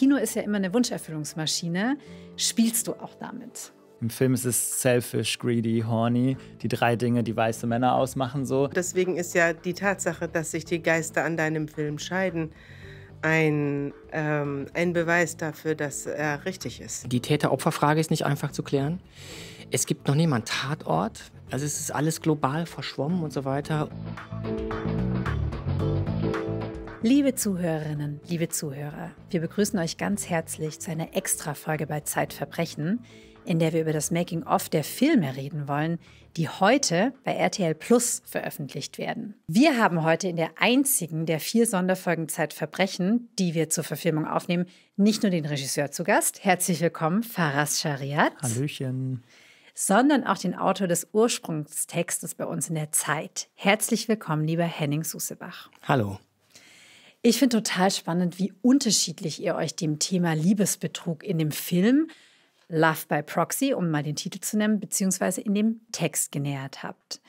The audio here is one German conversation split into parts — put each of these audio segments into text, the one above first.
Kino ist ja immer eine Wunscherfüllungsmaschine. Spielst du auch damit? Im Film ist es selfish, greedy, horny. Die drei Dinge, die weiße Männer ausmachen so. Deswegen ist ja die Tatsache, dass sich die Geister an deinem Film scheiden, ein, ähm, ein Beweis dafür, dass er richtig ist. Die Täter-Opfer-Frage ist nicht einfach zu klären. Es gibt noch niemanden Tatort. Also es ist alles global verschwommen und so weiter. Liebe Zuhörerinnen, liebe Zuhörer, wir begrüßen euch ganz herzlich zu einer Extra-Folge bei Zeitverbrechen, in der wir über das Making-of der Filme reden wollen, die heute bei RTL Plus veröffentlicht werden. Wir haben heute in der einzigen der vier Sonderfolgen Zeitverbrechen, die wir zur Verfilmung aufnehmen, nicht nur den Regisseur zu Gast, herzlich willkommen, Faras Shariat. Hallöchen. Sondern auch den Autor des Ursprungstextes bei uns in der Zeit. Herzlich willkommen, lieber Henning Susebach. Hallo. Ich finde total spannend, wie unterschiedlich ihr euch dem Thema Liebesbetrug in dem Film Love by Proxy, um mal den Titel zu nennen, beziehungsweise in dem Text genähert habt.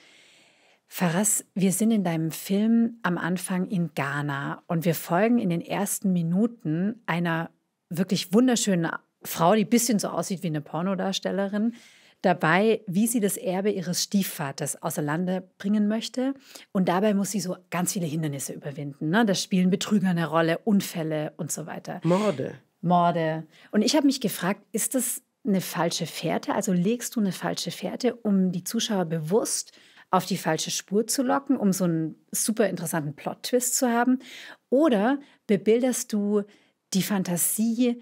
Faras, wir sind in deinem Film am Anfang in Ghana und wir folgen in den ersten Minuten einer wirklich wunderschönen Frau, die ein bisschen so aussieht wie eine Pornodarstellerin, dabei, wie sie das Erbe ihres Stiefvaters auseinander bringen möchte. Und dabei muss sie so ganz viele Hindernisse überwinden. Ne? Da spielen Betrüger eine Rolle, Unfälle und so weiter. Morde. Morde. Und ich habe mich gefragt, ist das eine falsche Fährte? Also legst du eine falsche Fährte, um die Zuschauer bewusst auf die falsche Spur zu locken, um so einen super interessanten Plot-Twist zu haben? Oder bebilderst du die Fantasie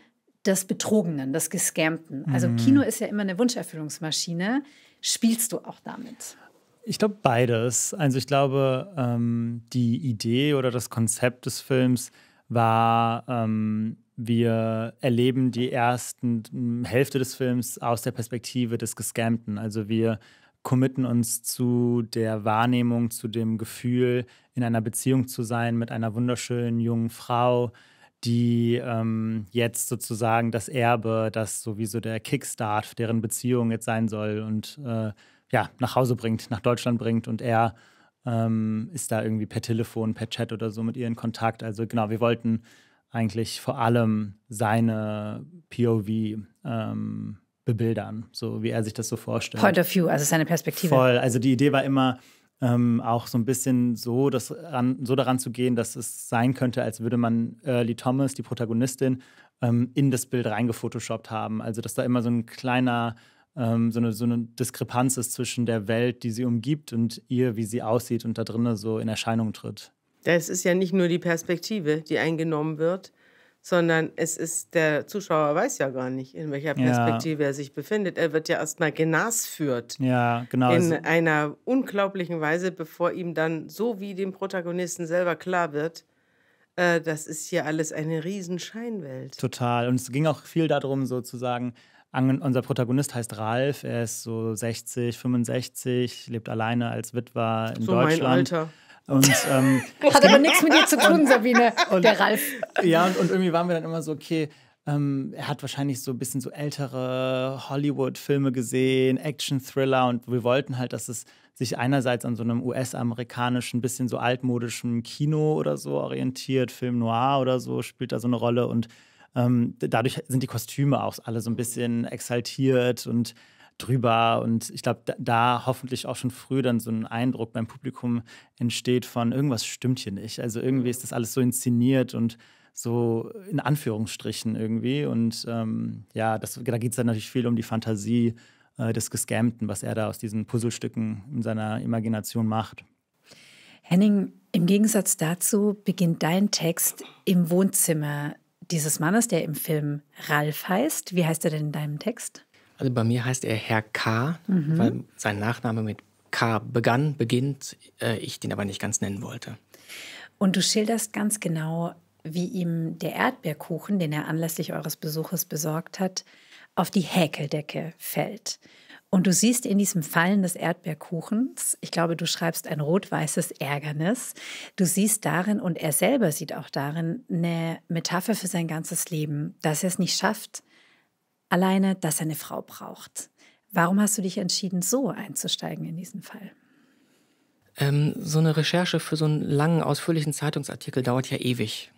des Betrogenen, des Gescampten. Also mhm. Kino ist ja immer eine Wunscherfüllungsmaschine. Spielst du auch damit? Ich glaube beides. Also ich glaube, ähm, die Idee oder das Konzept des Films war, ähm, wir erleben die ersten Hälfte des Films aus der Perspektive des Gescampten. Also wir committen uns zu der Wahrnehmung, zu dem Gefühl, in einer Beziehung zu sein mit einer wunderschönen jungen Frau, die ähm, jetzt sozusagen das Erbe, das sowieso der Kickstart deren Beziehung jetzt sein soll und äh, ja, nach Hause bringt, nach Deutschland bringt und er ähm, ist da irgendwie per Telefon, per Chat oder so mit ihr in Kontakt. Also genau, wir wollten eigentlich vor allem seine POV ähm, bebildern, so wie er sich das so vorstellt. Point of View, also seine Perspektive. Voll, also die Idee war immer, ähm, auch so ein bisschen so, das ran, so daran zu gehen, dass es sein könnte, als würde man Early Thomas, die Protagonistin, ähm, in das Bild reingefotoshoppt haben. Also dass da immer so ein kleiner, ähm, so, eine, so eine Diskrepanz ist zwischen der Welt, die sie umgibt und ihr, wie sie aussieht und da drinnen so in Erscheinung tritt. Es ist ja nicht nur die Perspektive, die eingenommen wird, sondern es ist, der Zuschauer weiß ja gar nicht, in welcher Perspektive ja. er sich befindet. Er wird ja erstmal genasführt. Ja, genau. In also einer unglaublichen Weise, bevor ihm dann, so wie dem Protagonisten selber klar wird, äh, das ist hier alles eine Riesenscheinwelt. Total. Und es ging auch viel darum, sozusagen, unser Protagonist heißt Ralf, er ist so 60, 65, lebt alleine als Witwer in so Deutschland. Mein Alter. Und, ähm, Hat aber nichts mit dir zu tun, Sabine, und, der Ralf. Ja, und, und irgendwie waren wir dann immer so, okay, ähm, er hat wahrscheinlich so ein bisschen so ältere Hollywood-Filme gesehen, Action-Thriller und wir wollten halt, dass es sich einerseits an so einem US-amerikanischen, bisschen so altmodischen Kino oder so orientiert, Film Noir oder so spielt da so eine Rolle und ähm, dadurch sind die Kostüme auch alle so ein bisschen exaltiert und drüber. Und ich glaube, da, da, hoffentlich auch schon früh dann so ein Eindruck beim Publikum entsteht von irgendwas stimmt hier nicht. Also irgendwie ist das alles so inszeniert und so in Anführungsstrichen irgendwie. Und ähm, ja, das, da geht es dann natürlich viel um die Fantasie äh, des Gescammten, was er da aus diesen Puzzlestücken in seiner Imagination macht. Henning, im Gegensatz dazu beginnt dein Text im Wohnzimmer dieses Mannes, der im Film Ralf heißt. Wie heißt er denn in deinem Text? Also bei mir heißt er Herr K., mhm. weil sein Nachname mit K begann, beginnt, äh, ich den aber nicht ganz nennen wollte. Und du schilderst ganz genau, wie ihm der Erdbeerkuchen, den er anlässlich eures Besuches besorgt hat, auf die Häkeldecke fällt. Und du siehst in diesem Fallen des Erdbeerkuchens, ich glaube, du schreibst ein rot-weißes Ärgernis. Du siehst darin und er selber sieht auch darin eine Metapher für sein ganzes Leben, dass er es nicht schafft, alleine, dass er eine Frau braucht. Warum hast du dich entschieden, so einzusteigen in diesen Fall? Ähm, so eine Recherche für so einen langen, ausführlichen Zeitungsartikel dauert ja ewig.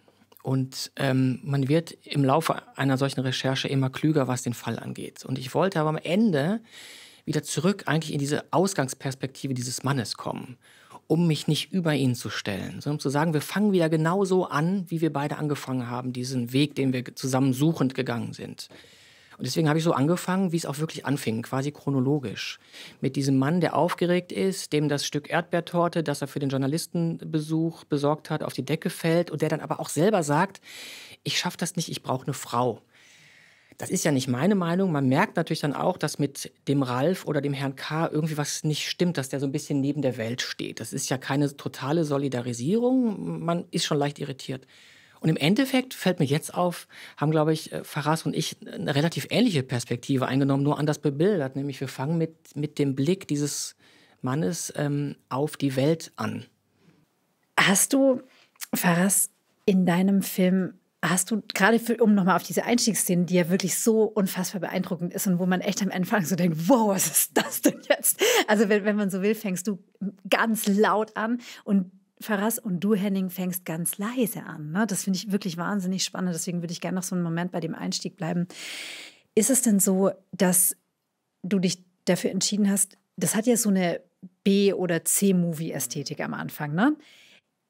Und ähm, man wird im Laufe einer solchen Recherche immer klüger, was den Fall angeht. Und ich wollte aber am Ende wieder zurück eigentlich in diese Ausgangsperspektive dieses Mannes kommen, um mich nicht über ihn zu stellen, sondern um zu sagen, wir fangen wieder genauso an, wie wir beide angefangen haben, diesen Weg, den wir zusammen suchend gegangen sind. Und deswegen habe ich so angefangen, wie es auch wirklich anfing, quasi chronologisch. Mit diesem Mann, der aufgeregt ist, dem das Stück Erdbeertorte, das er für den Journalistenbesuch besorgt hat, auf die Decke fällt und der dann aber auch selber sagt, ich schaffe das nicht, ich brauche eine Frau. Das ist ja nicht meine Meinung. Man merkt natürlich dann auch, dass mit dem Ralf oder dem Herrn K. irgendwie was nicht stimmt, dass der so ein bisschen neben der Welt steht. Das ist ja keine totale Solidarisierung. Man ist schon leicht irritiert. Und im Endeffekt fällt mir jetzt auf, haben, glaube ich, äh, Faras und ich eine relativ ähnliche Perspektive eingenommen, nur anders bebildert. Nämlich wir fangen mit, mit dem Blick dieses Mannes ähm, auf die Welt an. Hast du, Faras, in deinem Film Hast du gerade, für, um nochmal auf diese Einstiegsszene, die ja wirklich so unfassbar beeindruckend ist und wo man echt am Anfang so denkt, wow, was ist das denn jetzt? Also wenn, wenn man so will, fängst du ganz laut an und Faras, und du, Henning, fängst ganz leise an. Ne? Das finde ich wirklich wahnsinnig spannend. Deswegen würde ich gerne noch so einen Moment bei dem Einstieg bleiben. Ist es denn so, dass du dich dafür entschieden hast, das hat ja so eine B- oder C-Movie-Ästhetik am Anfang, ne?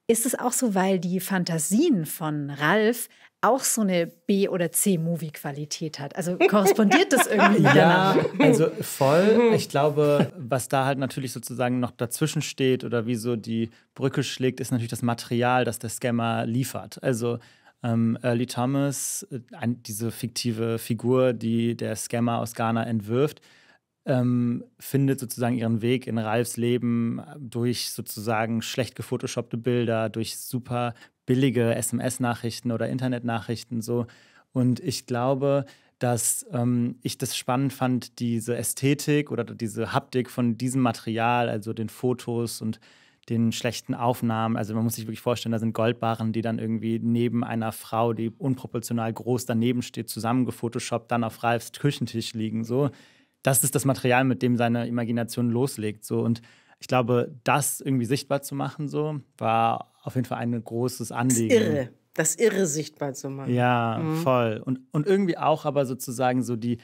Ist es auch so, weil die Fantasien von Ralf auch so eine B- oder C-Movie-Qualität hat. Also korrespondiert das irgendwie? Ja, also voll. Ich glaube, was da halt natürlich sozusagen noch dazwischen steht oder wie so die Brücke schlägt, ist natürlich das Material, das der Scammer liefert. Also ähm, Early Thomas, äh, diese fiktive Figur, die der Scammer aus Ghana entwirft, ähm, findet sozusagen ihren Weg in Ralfs Leben äh, durch sozusagen schlecht gefotoshoppte Bilder, durch super billige SMS-Nachrichten oder Internetnachrichten so. Und ich glaube, dass ähm, ich das spannend fand, diese Ästhetik oder diese Haptik von diesem Material, also den Fotos und den schlechten Aufnahmen. Also man muss sich wirklich vorstellen, da sind Goldbarren, die dann irgendwie neben einer Frau, die unproportional groß daneben steht, zusammengefotoshoppt, dann auf Ralfs Küchentisch liegen. So, das ist das Material, mit dem seine Imagination loslegt. So. Und ich glaube, das irgendwie sichtbar zu machen, so, war auf jeden Fall ein großes Anliegen. Das irre. Das Irre sichtbar zu machen. Ja, mhm. voll. Und, und irgendwie auch aber sozusagen so die,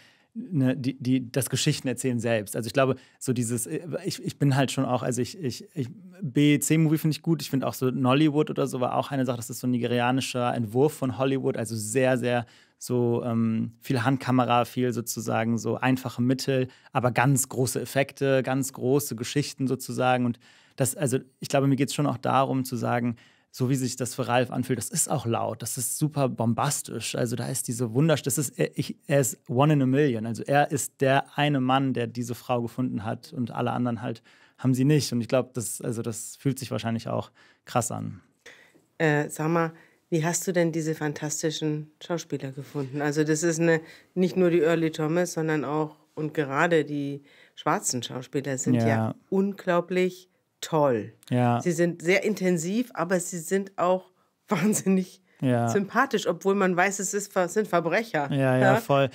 ne, die, die, das Geschichtenerzählen selbst. Also ich glaube, so dieses, äh, ich, ich bin halt schon auch, also ich, ich, ich BEC-Movie finde ich gut. Ich finde auch so Nollywood oder so war auch eine Sache, das ist so ein nigerianischer Entwurf von Hollywood, also sehr, sehr so ähm, viel Handkamera, viel sozusagen so einfache Mittel, aber ganz große Effekte, ganz große Geschichten sozusagen. Und das, also ich glaube, mir geht es schon auch darum zu sagen, so wie sich das für Ralf anfühlt, das ist auch laut, das ist super bombastisch. Also da ist diese Wunder, das ist, er, äh, ich, er ist one in a million. Also er ist der eine Mann, der diese Frau gefunden hat und alle anderen halt haben sie nicht. Und ich glaube, das, also das fühlt sich wahrscheinlich auch krass an. Äh, sag mal, wie hast du denn diese fantastischen Schauspieler gefunden? Also das ist eine, nicht nur die Early Thomas, sondern auch und gerade die schwarzen Schauspieler sind ja, ja unglaublich toll. Ja. Sie sind sehr intensiv, aber sie sind auch wahnsinnig ja. sympathisch, obwohl man weiß, es, ist, sind Verbrecher. Ja, ja, voll.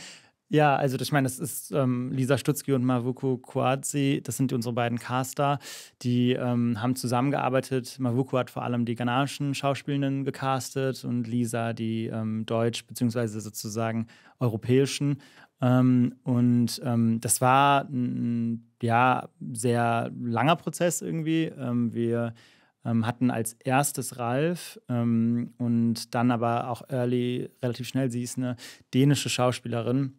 Ja, also ich meine, das ist ähm, Lisa Stutzki und Mavuko Kuadzi, das sind unsere beiden Caster, die ähm, haben zusammengearbeitet. Mavuko hat vor allem die ghanaischen Schauspielenden gecastet und Lisa die ähm, deutsch- beziehungsweise sozusagen europäischen. Ähm, und ähm, das war ein ja, sehr langer Prozess irgendwie. Ähm, wir ähm, hatten als erstes Ralf ähm, und dann aber auch Early relativ schnell. Sie ist eine dänische Schauspielerin.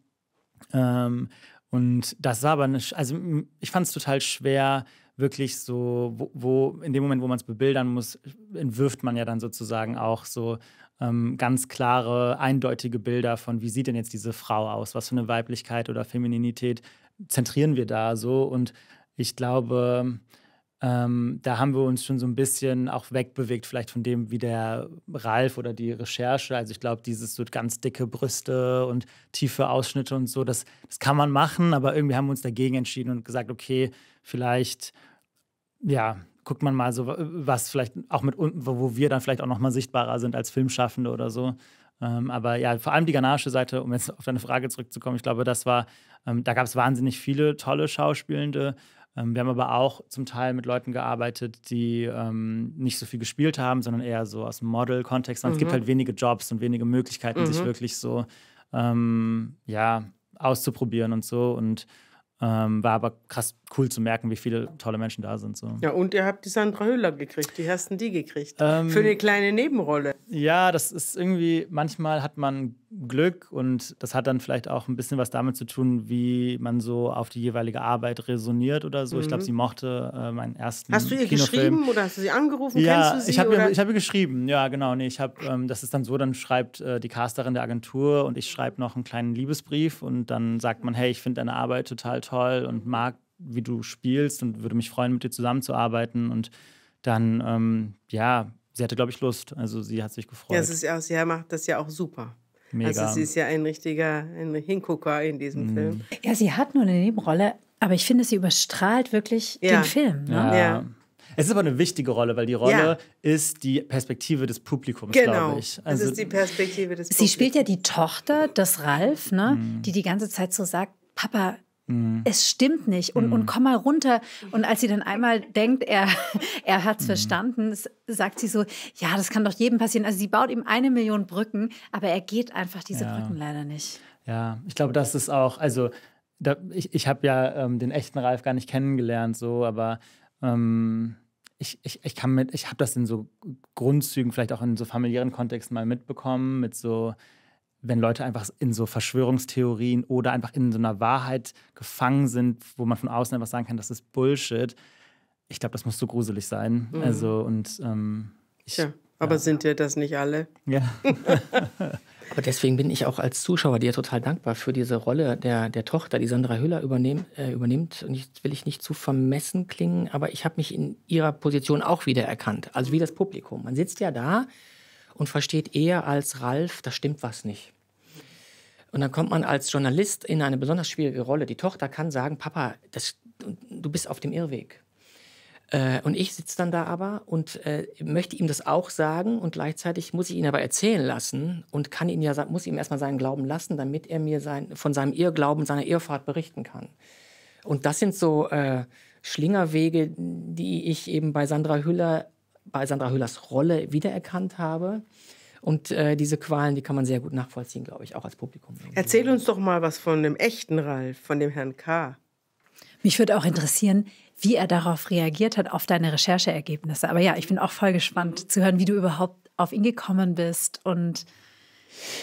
und das war aber nicht, also ich fand es total schwer, wirklich so, wo, wo, in dem Moment, wo man es bebildern muss, entwirft man ja dann sozusagen auch so ähm, ganz klare, eindeutige Bilder von, wie sieht denn jetzt diese Frau aus, was für eine Weiblichkeit oder Femininität zentrieren wir da so? Und ich glaube, ähm, da haben wir uns schon so ein bisschen auch wegbewegt, vielleicht von dem, wie der Ralf oder die Recherche. Also ich glaube, dieses so ganz dicke Brüste und tiefe Ausschnitte und so, das, das kann man machen, aber irgendwie haben wir uns dagegen entschieden und gesagt, okay, vielleicht, ja, guckt man mal so, äh, was vielleicht auch mit, unten, wo wir dann vielleicht auch nochmal sichtbarer sind als Filmschaffende oder so. Ähm, aber ja, vor allem die Ganache Seite, um jetzt auf deine Frage zurückzukommen, ich glaube, das war, ähm, da gab es wahnsinnig viele tolle Schauspielende. Ähm, wir haben aber auch zum Teil mit Leuten gearbeitet, die ähm, nicht so viel gespielt haben, sondern eher so aus dem Model-Kontext. Mhm. Es gibt mhm. halt wenige Jobs und wenige Möglichkeiten, mhm. sich wirklich so ähm, ja, auszuprobieren und so. Und ähm, war aber krass cool zu merken, wie viele tolle Menschen da sind. So. Ja, und ihr habt die Sandra Hüller gekriegt. Wie hast du die gekriegt. Ähm, Für eine kleine Nebenrolle. Ja, das ist irgendwie, manchmal hat man Glück und das hat dann vielleicht auch ein bisschen was damit zu tun, wie man so auf die jeweilige Arbeit resoniert oder so. Mhm. Ich glaube, sie mochte äh, meinen ersten. Hast du ihr Kinofilm. geschrieben oder hast du sie angerufen? Ja, sie, ich habe ihr, hab ihr geschrieben. Ja, genau. Nee, ich hab, ähm, das ist dann so, dann schreibt äh, die Casterin der Agentur und ich schreibe noch einen kleinen Liebesbrief und dann sagt man, hey, ich finde deine Arbeit total toll und mag, wie du spielst und würde mich freuen, mit dir zusammenzuarbeiten. Und dann, ähm, ja, sie hatte, glaube ich, Lust. Also sie hat sich gefreut. Ja, es ist ja, sie macht das ja auch super. Also Mega. Also sie ist ja ein richtiger ein Hingucker in diesem mhm. Film. Ja, sie hat nur eine Nebenrolle, aber ich finde, sie überstrahlt wirklich ja. den Film. Ne? Ja. ja. Es ist aber eine wichtige Rolle, weil die Rolle ja. ist die Perspektive des Publikums, genau. glaube ich. Also, es ist die Perspektive des Publikums. Sie spielt ja die Tochter des Ralf, ne? Mhm. die die ganze Zeit so sagt, Papa, Mhm. Es stimmt nicht und, mhm. und komm mal runter. Und als sie dann einmal denkt, er, er hat es mhm. verstanden, sagt sie so, ja, das kann doch jedem passieren. Also sie baut ihm eine Million Brücken, aber er geht einfach diese ja. Brücken leider nicht. Ja, ich glaube, das ist auch, also da, ich, ich habe ja ähm, den echten Ralf gar nicht kennengelernt, so, aber ähm, ich, ich, ich kann mit, ich habe das in so Grundzügen, vielleicht auch in so familiären Kontexten mal mitbekommen, mit so wenn Leute einfach in so Verschwörungstheorien oder einfach in so einer Wahrheit gefangen sind, wo man von außen einfach sagen kann, das ist Bullshit. Ich glaube, das muss so gruselig sein. Mhm. Also und ähm, ich, ja, aber ja. sind wir das nicht alle? Ja. aber deswegen bin ich auch als Zuschauer dir total dankbar für diese Rolle der, der Tochter, die Sandra Hüller übernehm, äh, übernimmt. Und jetzt will ich nicht zu vermessen klingen, aber ich habe mich in ihrer Position auch wiedererkannt. Also wie das Publikum. Man sitzt ja da und versteht eher als Ralf, da stimmt was nicht. Und dann kommt man als Journalist in eine besonders schwierige Rolle. Die Tochter kann sagen, Papa, das, du bist auf dem Irrweg. Äh, und ich sitze dann da aber und äh, möchte ihm das auch sagen und gleichzeitig muss ich ihn aber erzählen lassen und kann ihn ja, muss ihm erstmal seinen Glauben lassen, damit er mir sein, von seinem Irrglauben, seiner Irrfahrt berichten kann. Und das sind so äh, Schlingerwege, die ich eben bei Sandra Hüller bei Sandra Hüllers Rolle wiedererkannt habe. Und äh, diese Qualen, die kann man sehr gut nachvollziehen, glaube ich, auch als Publikum. Erzähl uns doch mal was von dem echten Ralf, von dem Herrn K. Mich würde auch interessieren, wie er darauf reagiert hat, auf deine Rechercheergebnisse. Aber ja, ich bin auch voll gespannt zu hören, wie du überhaupt auf ihn gekommen bist und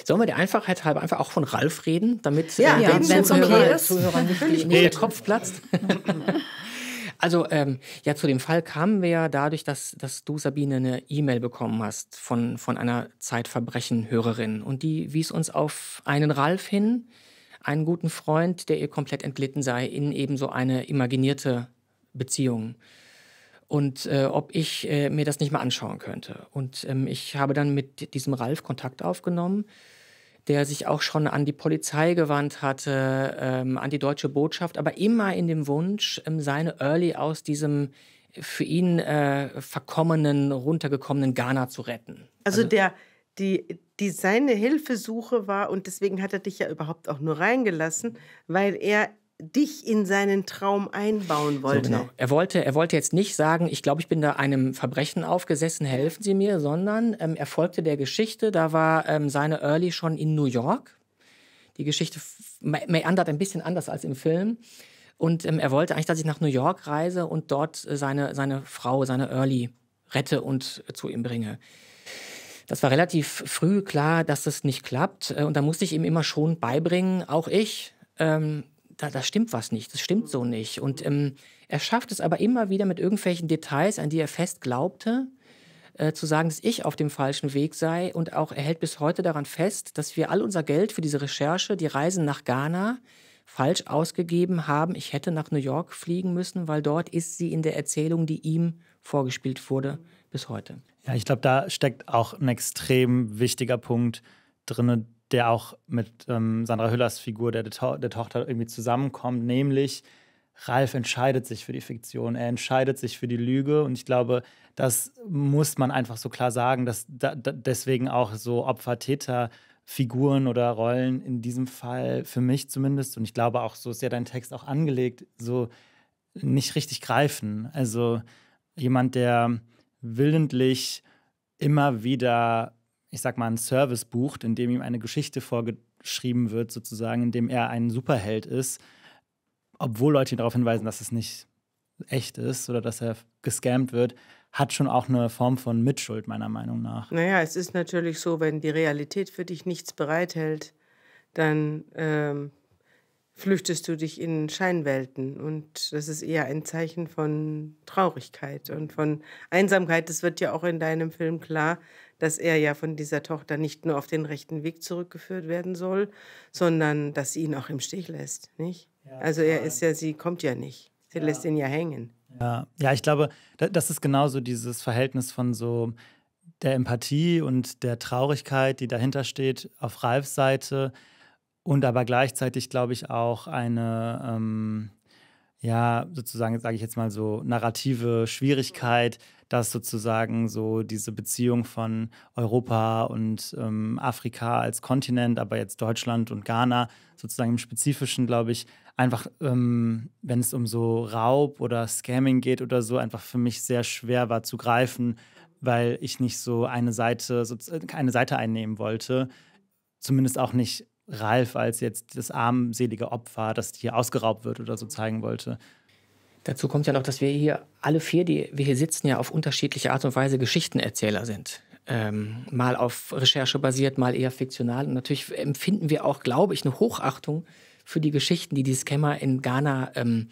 Sollen wir der Einfachheit halber einfach auch von Ralf reden, damit ja, äh, ja, den Zuhörer, okay Zuhörern nicht der Kopf platzt? Also ähm, ja, zu dem Fall kamen wir ja dadurch, dass, dass du, Sabine, eine E-Mail bekommen hast von, von einer Zeitverbrechen-Hörerin. Und die wies uns auf einen Ralf hin, einen guten Freund, der ihr komplett entglitten sei, in eben so eine imaginierte Beziehung. Und äh, ob ich äh, mir das nicht mal anschauen könnte. Und ähm, ich habe dann mit diesem Ralf Kontakt aufgenommen der sich auch schon an die Polizei gewandt hatte, ähm, an die deutsche Botschaft, aber immer in dem Wunsch, ähm, seine Early aus diesem für ihn äh, verkommenen, runtergekommenen Ghana zu retten. Also, also der, die, die seine Hilfesuche war und deswegen hat er dich ja überhaupt auch nur reingelassen, weil er dich in seinen Traum einbauen wollte. So, genau. er, wollte er wollte jetzt nicht sagen, ich glaube, ich bin da einem Verbrechen aufgesessen, helfen Sie mir, sondern ähm, er folgte der Geschichte. Da war ähm, seine Early schon in New York. Die Geschichte meandert ein bisschen anders als im Film. Und ähm, er wollte eigentlich, dass ich nach New York reise und dort äh, seine, seine Frau, seine Early rette und äh, zu ihm bringe. Das war relativ früh klar, dass das nicht klappt. Äh, und da musste ich ihm immer schon beibringen, auch ich, ähm, da, da stimmt was nicht, das stimmt so nicht. Und ähm, er schafft es aber immer wieder mit irgendwelchen Details, an die er fest glaubte, äh, zu sagen, dass ich auf dem falschen Weg sei. Und auch er hält bis heute daran fest, dass wir all unser Geld für diese Recherche, die Reisen nach Ghana, falsch ausgegeben haben. Ich hätte nach New York fliegen müssen, weil dort ist sie in der Erzählung, die ihm vorgespielt wurde, bis heute. Ja, ich glaube, da steckt auch ein extrem wichtiger Punkt drin, der auch mit ähm, Sandra Hüllers Figur der, der, to der Tochter irgendwie zusammenkommt, nämlich Ralf entscheidet sich für die Fiktion, er entscheidet sich für die Lüge und ich glaube, das muss man einfach so klar sagen, dass da, da deswegen auch so Opfer-Täter-Figuren oder Rollen in diesem Fall für mich zumindest und ich glaube auch, so ist ja dein Text auch angelegt, so nicht richtig greifen. Also jemand, der willentlich immer wieder ich sag mal, einen Service bucht, in dem ihm eine Geschichte vorgeschrieben wird, sozusagen, in dem er ein Superheld ist, obwohl Leute ihn darauf hinweisen, dass es nicht echt ist oder dass er gescammt wird, hat schon auch eine Form von Mitschuld, meiner Meinung nach. Naja, es ist natürlich so, wenn die Realität für dich nichts bereithält, dann ähm, flüchtest du dich in Scheinwelten. Und das ist eher ein Zeichen von Traurigkeit und von Einsamkeit. Das wird ja auch in deinem Film klar, dass er ja von dieser Tochter nicht nur auf den rechten Weg zurückgeführt werden soll, sondern dass sie ihn auch im Stich lässt, nicht? Ja, also er ist ja, sie kommt ja nicht. Sie ja. lässt ihn ja hängen. Ja. ja, ich glaube, das ist genauso dieses Verhältnis von so der Empathie und der Traurigkeit, die dahinter steht, auf Ralfs Seite und aber gleichzeitig, glaube ich, auch eine, ähm, ja, sozusagen, sage ich jetzt mal so, narrative Schwierigkeit, dass sozusagen so diese Beziehung von Europa und ähm, Afrika als Kontinent, aber jetzt Deutschland und Ghana sozusagen im Spezifischen, glaube ich, einfach, ähm, wenn es um so Raub oder Scamming geht oder so, einfach für mich sehr schwer war zu greifen, weil ich nicht so eine Seite, so eine Seite einnehmen wollte. Zumindest auch nicht Ralf als jetzt das armselige Opfer, das hier ausgeraubt wird oder so zeigen wollte. Dazu kommt ja noch, dass wir hier alle vier, die wir hier sitzen, ja auf unterschiedliche Art und Weise Geschichtenerzähler sind. Ähm, mal auf Recherche basiert, mal eher fiktional. Und natürlich empfinden wir auch, glaube ich, eine Hochachtung für die Geschichten, die die Scammer in Ghana ähm,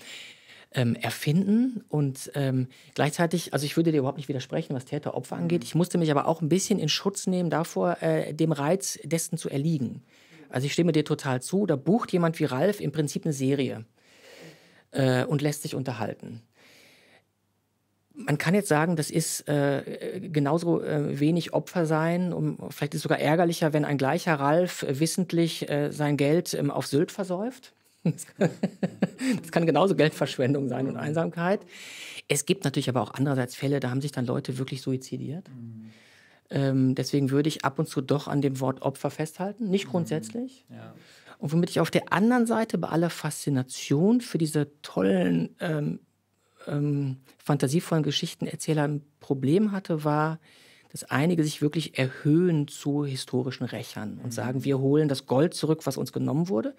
ähm, erfinden. Und ähm, gleichzeitig, also ich würde dir überhaupt nicht widersprechen, was Täter-Opfer angeht. Mhm. Ich musste mich aber auch ein bisschen in Schutz nehmen davor, äh, dem Reiz dessen zu erliegen. Also ich stimme dir total zu, da bucht jemand wie Ralf im Prinzip eine Serie äh, und lässt sich unterhalten. Man kann jetzt sagen, das ist äh, genauso äh, wenig Opfer sein. Um, vielleicht ist es sogar ärgerlicher, wenn ein gleicher Ralf wissentlich äh, sein Geld ähm, auf Sylt versäuft. das kann genauso Geldverschwendung sein und mhm. Einsamkeit. Es gibt natürlich aber auch andererseits Fälle, da haben sich dann Leute wirklich suizidiert. Mhm ähm, deswegen würde ich ab und zu doch an dem Wort Opfer festhalten, nicht mhm. grundsätzlich. Ja. Und womit ich auf der anderen Seite bei aller Faszination für diese tollen, ähm, ähm, fantasievollen Geschichtenerzähler ein Problem hatte, war, dass einige sich wirklich erhöhen zu historischen Rächern und mhm. sagen, wir holen das Gold zurück, was uns genommen wurde.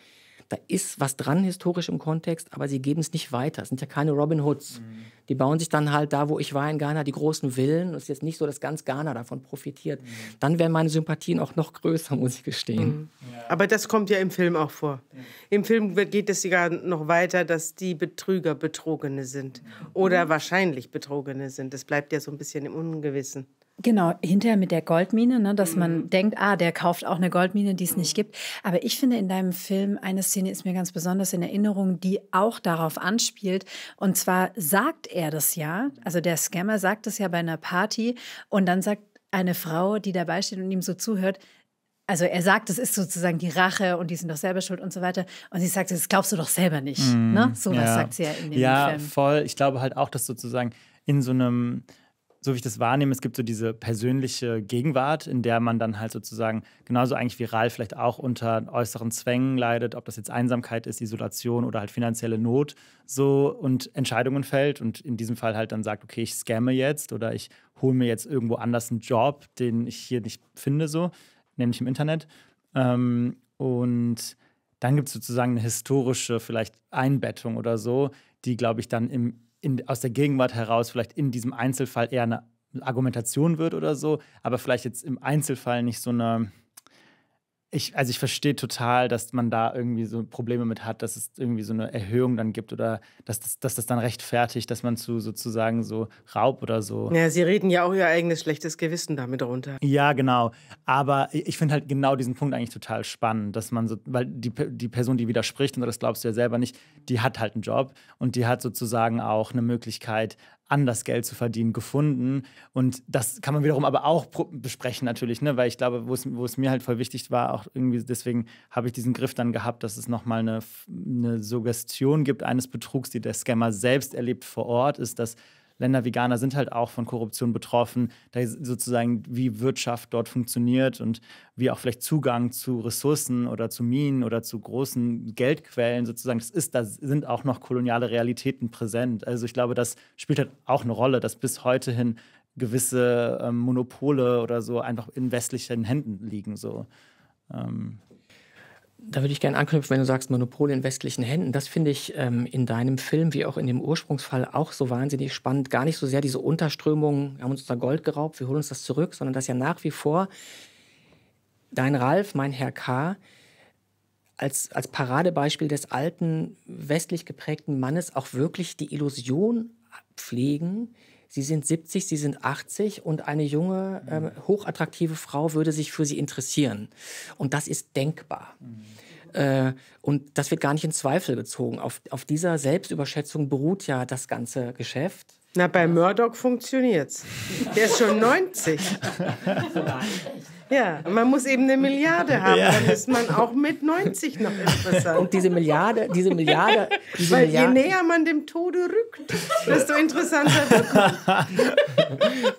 Da ist was dran historisch im Kontext, aber sie geben es nicht weiter. Es sind ja keine Robin Hoods. Mhm. Die bauen sich dann halt da, wo ich war in Ghana, die großen Villen. Es ist jetzt nicht so, dass ganz Ghana davon profitiert. Mhm. Dann wären meine Sympathien auch noch größer, muss ich gestehen. Mhm. Ja. Aber das kommt ja im Film auch vor. Im Film geht es sogar noch weiter, dass die Betrüger Betrogene sind mhm. oder wahrscheinlich Betrogene sind. Das bleibt ja so ein bisschen im Ungewissen. Genau, hinterher mit der Goldmine, ne, dass mhm. man denkt, ah, der kauft auch eine Goldmine, die es mhm. nicht gibt. Aber ich finde in deinem Film, eine Szene ist mir ganz besonders in Erinnerung, die auch darauf anspielt. Und zwar sagt er das ja, also der Scammer sagt das ja bei einer Party und dann sagt eine Frau, die dabei steht und ihm so zuhört, also er sagt, es ist sozusagen die Rache und die sind doch selber schuld und so weiter. Und sie sagt, das glaubst du doch selber nicht. Mm, ne? Mhm, so was ja. sagt sie ja in dem ja, Film. Ja, voll. Ich glaube halt auch, dass sozusagen in so einem so wie ich das wahrnehme, es gibt so diese persönliche Gegenwart, in der man dann halt sozusagen genauso eigentlich viral vielleicht auch unter äußeren Zwängen leidet, ob das jetzt Einsamkeit ist, Isolation oder halt finanzielle Not so und Entscheidungen fällt und in diesem Fall halt dann sagt, okay, ich scamme jetzt oder ich hole mir jetzt irgendwo anders einen Job, den ich hier nicht finde so, nämlich im Internet. Ähm, und dann gibt es sozusagen eine historische vielleicht Einbettung oder so, die, glaube ich, dann im in, aus der Gegenwart heraus vielleicht in diesem Einzelfall eher eine Argumentation wird oder so, aber vielleicht jetzt im Einzelfall nicht so eine ich, also ich verstehe total, dass man da irgendwie so Probleme mit hat, dass es irgendwie so eine Erhöhung dann gibt oder dass das, dass das dann rechtfertigt, dass man zu sozusagen so Raub oder so. Ja, sie reden ja auch ihr eigenes schlechtes Gewissen damit runter. Ja, genau. Aber ich finde halt genau diesen Punkt eigentlich total spannend, dass man so, weil die, die Person, die widerspricht, und das glaubst du ja selber nicht, die hat halt einen Job und die hat sozusagen auch eine Möglichkeit, anders Geld zu verdienen gefunden. Und das kann man wiederum aber auch besprechen natürlich, ne? weil ich glaube, wo es, mir halt voll wichtig war, auch irgendwie deswegen habe ich diesen Griff dann gehabt, dass es nochmal eine, eine Suggestion gibt eines Betrugs, die der Scammer selbst erlebt vor Ort, ist, dass Länder Veganer sind halt auch von Korruption betroffen, da sozusagen wie Wirtschaft dort funktioniert und wie auch vielleicht Zugang zu Ressourcen oder zu Minen oder zu großen Geldquellen sozusagen, das ist, da sind auch noch koloniale Realitäten präsent. Also ich glaube, das spielt halt auch eine Rolle, dass bis heute hin gewisse ähm, Monopole oder so einfach in westlichen Händen liegen. So. Ähm da würde ich gerne anknüpfen, wenn du sagst, Monopole in westlichen Händen. Das finde ich ähm, in deinem Film, wie auch in dem Ursprungsfall, auch so wahnsinnig spannend. Gar nicht so sehr diese Unterströmung, haben uns da Gold geraubt, wir holen uns das zurück, sondern dass ja nach wie vor dein Ralf, mein Herr K., als, als Paradebeispiel des alten, westlich geprägten Mannes auch wirklich die Illusion pflegen, sie sind 70, sie sind 80 und eine junge, ähm, hochattraktive Frau würde sich für sie interessieren. Und das ist denkbar. Mhm. Äh, und das wird gar nicht in Zweifel gezogen. Auf, auf dieser Selbstüberschätzung beruht ja das ganze Geschäft. Na, bei Murdoch funktioniert's. Der ist schon 90. Ja, man muss eben eine Milliarde haben, ja. dann ist man auch mit 90 noch interessant. Und diese Milliarde, diese Milliarde, diese Weil Milliarde, je näher man dem Tode rückt, desto interessanter wird man.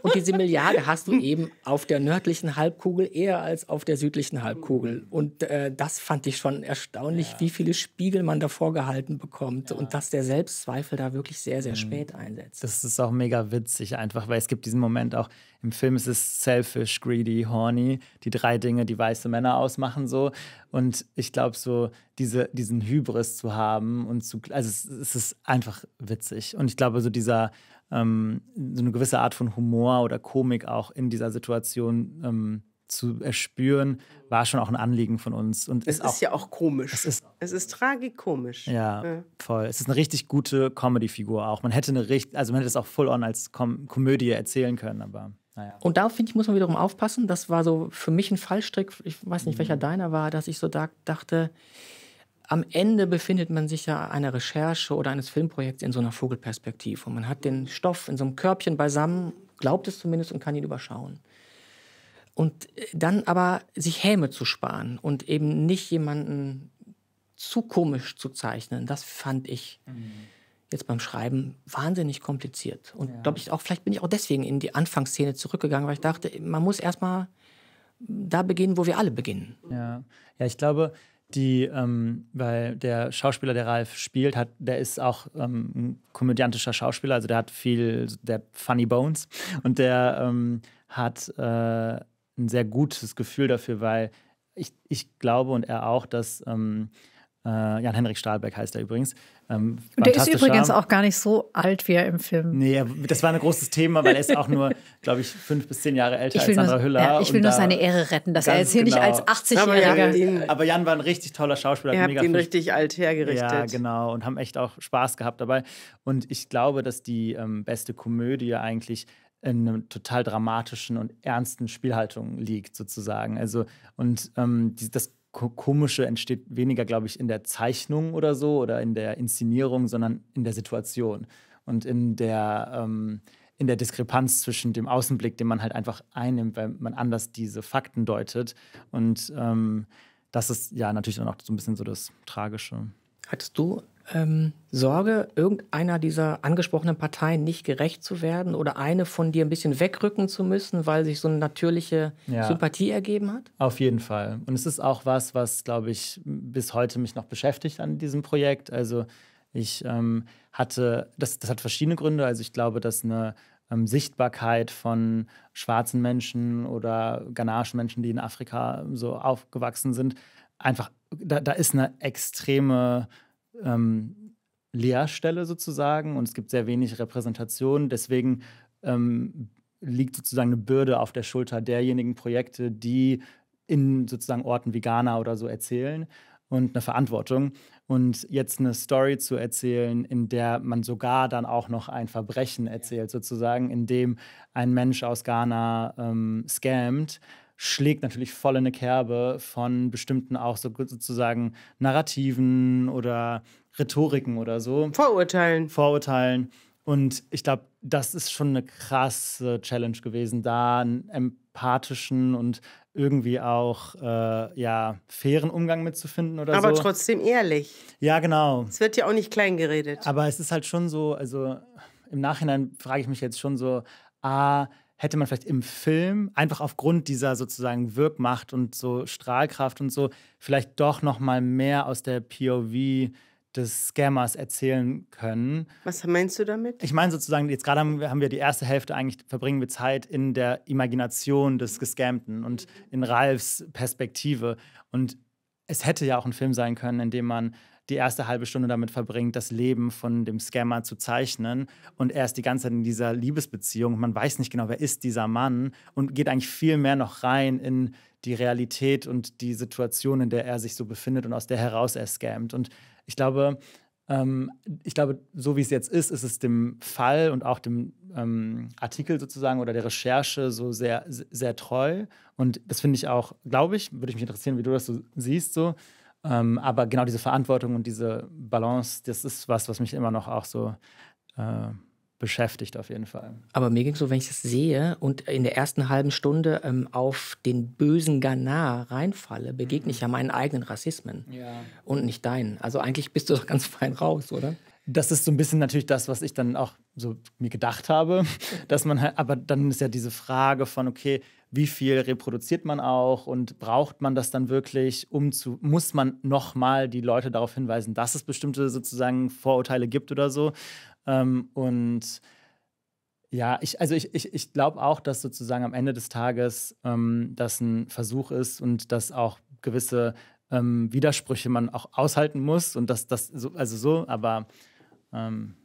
Und diese Milliarde hast du eben auf der nördlichen Halbkugel eher als auf der südlichen Halbkugel. Und äh, das fand ich schon erstaunlich, ja. wie viele Spiegel man davor gehalten bekommt ja. und dass der Selbstzweifel da wirklich sehr, sehr mhm. spät einsetzt. Das ist auch mega witzig einfach, weil es gibt diesen Moment auch, im Film ist es selfish, greedy, horny, die drei Dinge, die weiße Männer ausmachen so. Und ich glaube so diese, diesen Hybris zu haben und zu, also es, es ist einfach witzig. Und ich glaube so dieser ähm, so eine gewisse Art von Humor oder Komik auch in dieser Situation. Ähm, zu erspüren, war schon auch ein Anliegen von uns. Und es ist, auch, ist ja auch komisch. Es ist, es ist tragikomisch. Ja, ja, voll. Es ist eine richtig gute Comedy-Figur auch. Man hätte eine richtig, also man hätte es auch voll on als Kom Komödie erzählen können, aber. Naja. Und da finde ich, muss man wiederum aufpassen. Das war so für mich ein Fallstrick, ich weiß nicht, mhm. welcher deiner war, dass ich so da, dachte, am Ende befindet man sich ja einer Recherche oder eines Filmprojekts in so einer Vogelperspektive. Und man hat den Stoff in so einem Körbchen beisammen, glaubt es zumindest und kann ihn überschauen. Und äh, dann aber sich Häme zu sparen und eben nicht jemanden zu komisch zu zeichnen, das fand ich. Mhm jetzt beim Schreiben wahnsinnig kompliziert. Und ja. glaube ich auch, vielleicht bin ich auch deswegen in die Anfangsszene zurückgegangen, weil ich dachte, man muss erstmal da beginnen, wo wir alle beginnen. Ja, ja ich glaube, die, ähm, weil der Schauspieler, der Ralf spielt, hat, der ist auch ähm, ein komödiantischer Schauspieler, also der hat viel, der hat Funny Bones und der ähm, hat äh, ein sehr gutes Gefühl dafür, weil ich, ich glaube und er auch, dass ähm, äh, Jan-Henrik Stahlbeck heißt er übrigens. Ähm, und der ist übrigens auch gar nicht so alt, wie er im Film. Nee, das war ein großes Thema, weil er ist auch nur, glaube ich, fünf bis zehn Jahre älter als Sandra nur, Hüller. Ja, ich will nur seine Ehre retten, dass er jetzt hier genau. nicht als 80-Jähriger. Aber, Jan war ein richtig toller Schauspieler. Er hat ihn richtig alt hergerichtet. Ja, genau. Und haben echt auch Spaß gehabt dabei. Und ich glaube, dass die ähm, beste Komödie eigentlich in einer total dramatischen und ernsten Spielhaltung liegt, sozusagen. Also, und ähm, die, das Komische entsteht weniger, glaube ich, in der Zeichnung oder so oder in der Inszenierung, sondern in der Situation und in der, ähm, in der Diskrepanz zwischen dem Außenblick, den man halt einfach einnimmt, weil man anders diese Fakten deutet. Und ähm, das ist ja natürlich dann auch so ein bisschen so das Tragische. Hattest du ähm, Sorge, irgendeiner dieser angesprochenen Parteien nicht gerecht zu werden oder eine von dir ein bisschen wegrücken zu müssen, weil sich so eine natürliche ja. Sympathie ergeben hat? Auf jeden Fall. Und es ist auch was, was, glaube ich, bis heute mich noch beschäftigt an diesem Projekt. Also ich ähm, hatte, das, das hat verschiedene Gründe. Also ich glaube, dass eine ähm, Sichtbarkeit von schwarzen Menschen oder ghanaischen Menschen, die in Afrika so aufgewachsen sind, einfach, da, da ist eine extreme ähm, Leerstelle sozusagen und es gibt sehr wenig Repräsentation. Deswegen ähm, liegt sozusagen eine Bürde auf der Schulter derjenigen Projekte, die in sozusagen Orten wie Ghana oder so erzählen und eine Verantwortung. Und jetzt eine Story zu erzählen, in der man sogar dann auch noch ein Verbrechen erzählt, sozusagen, in dem ein Mensch aus Ghana ähm, scammt schlägt natürlich voll in eine Kerbe von bestimmten auch so, sozusagen Narrativen oder Rhetoriken oder so. Vorurteilen. Vorurteilen. Und ich glaube, das ist schon eine krasse Challenge gewesen, da einen empathischen und irgendwie auch äh, ja, fairen Umgang mitzufinden oder Aber so. Aber trotzdem ehrlich. Ja, genau. Es wird ja auch nicht klein geredet. Aber es ist halt schon so, also im Nachhinein frage ich mich jetzt schon so, ah, hätte man vielleicht im Film einfach aufgrund dieser sozusagen Wirkmacht und so Strahlkraft und so vielleicht doch noch mal mehr aus der POV des Scammers erzählen können. Was meinst du damit? Ich meine sozusagen, jetzt gerade haben, wir, die erste Hälfte eigentlich, verbringen wir Zeit in der Imagination des Gescammten und in Ralfs Perspektive. Und es hätte ja auch ein Film sein können, in dem man die erste halbe Stunde damit verbringt, das Leben von dem Scammer zu zeichnen. Und er ist die ganze Zeit in dieser Liebesbeziehung. Man weiß nicht genau, wer ist dieser Mann und geht eigentlich viel mehr noch rein in die Realität und die Situation, in der er sich so befindet und aus der heraus er scammt. Und ich glaube, ähm, ich glaube, so wie es jetzt ist, ist es dem Fall und auch dem ähm, Artikel sozusagen oder der Recherche so sehr, sehr treu. Und das finde ich auch, glaube ich, würde ich mich interessieren, wie du das so siehst, so ähm, aber genau diese Verantwortung und diese Balance, das ist was, was mich immer noch auch so äh, beschäftigt auf jeden Fall. Aber mir ging es so, wenn ich das sehe und in der ersten halben Stunde ähm, auf den bösen Ganar reinfalle, begegne mhm. ich ja meinen eigenen Rassismen ja. und nicht deinen. Also eigentlich bist du doch ganz fein raus, oder? Das ist so ein bisschen natürlich das, was ich dann auch so mir gedacht habe, dass man halt, aber dann ist ja diese Frage von, okay, wie viel reproduziert man auch und braucht man das dann wirklich, um zu, muss man nochmal die Leute darauf hinweisen, dass es bestimmte sozusagen Vorurteile gibt oder so. Ähm, und ja, ich, also ich, ich, ich glaube auch, dass sozusagen am Ende des Tages ähm, das ein Versuch ist und dass auch gewisse ähm, Widersprüche man auch aushalten muss und dass das so, also so, aber ähm,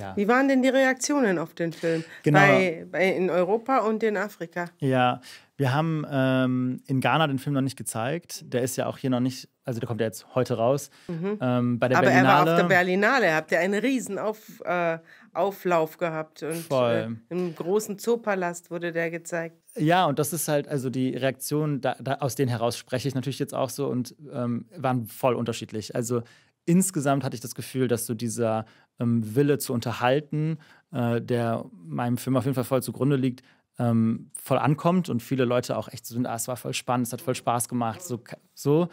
ja. Wie waren denn die Reaktionen auf den Film? Genau. Bei, bei in Europa und in Afrika? Ja, wir haben ähm, in Ghana den Film noch nicht gezeigt. Der ist ja auch hier noch nicht, also der kommt ja jetzt heute raus. Mhm. Ähm, bei der Aber Berlinale, er war auf der Berlinale, habt ihr einen riesen auf, äh, Auflauf gehabt. Und äh, voll. Äh, im großen Zoopalast wurde der gezeigt. Ja, und das ist halt, also die Reaktionen, da, da, aus denen heraus spreche ich natürlich jetzt auch so und ähm, waren voll unterschiedlich. Also insgesamt hatte ich das Gefühl, dass so dieser ähm, Wille zu unterhalten, äh, der meinem Film auf jeden Fall voll zugrunde liegt, ähm, voll ankommt und viele Leute auch echt so sind, ah, es war voll spannend, es hat voll Spaß gemacht, so. so.